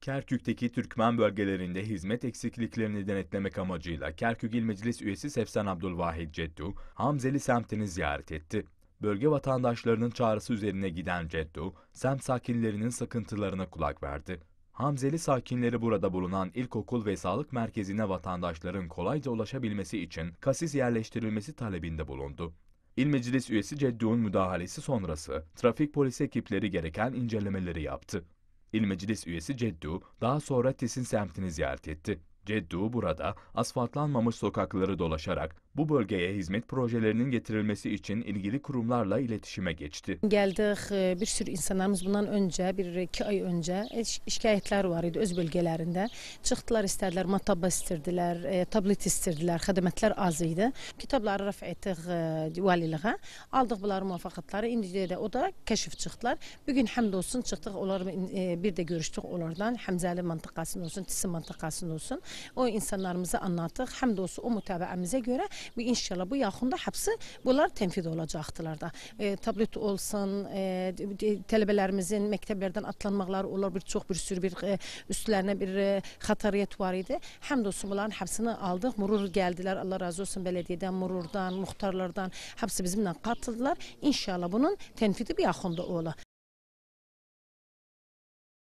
Kerkük'teki Türkmen bölgelerinde hizmet eksikliklerini denetlemek amacıyla Kerkük İl Meclis Üyesi Sefsan Abdülvahid Ceddu, Hamzeli semtini ziyaret etti. Bölge vatandaşlarının çağrısı üzerine giden Ceddu, semt sakinlerinin sıkıntılarına kulak verdi. Hamzeli sakinleri burada bulunan ilkokul ve sağlık merkezine vatandaşların kolayca ulaşabilmesi için kasis yerleştirilmesi talebinde bulundu. İl Meclis üyesi Ceddu'nun müdahalesi sonrası trafik polisi ekipleri gereken incelemeleri yaptı. İl Meclis üyesi Ceddu daha sonra Tisin semtini ziyaret etti. Ceddu burada asfaltlanmamış sokakları dolaşarak bu bölgeye hizmet projelerinin getirilmesi için ilgili kurumlarla iletişime geçti. Geldik e, bir sürü insanlarımız bundan önce bir iki ay önce şikayetler vardı idi öz bölgelerinde. Çıktılar isterdiler mataba istirdiler, e, tablet istirdiler, hizmetler az idi. Kitabları rəf etdik e, valiliğə, aldıq bunları muvafaqatları. İndi də o da keşif çıktılar. Bugün gün həmd olsun çıxdıq, onlar bir de görüştük onlardan. Həmzəli mıntıqasının olsun, Tisim mıntıqasının olsun. O insanlarımızı anlattık, Həmd olsun o mütabəəmizə göre. İnşallah bu yaxında həbsi bunlar tənfid olacaqdılar da. E, tablet olsun, e, e tələbələrimizin məktəblərdən atlanmaqları onlar bir çox bir sürü bir e, üstlərinə bir e, xətariyyət var idi. Həm də olsun bunların həbsini aldıq. Murur gəldilər. Allah razı olsun bələdiyyədən, mururdan, muxtarlardan həbsi bizimlə qatıldılar. İnşallah bunun tənfidi bir yaxında ola.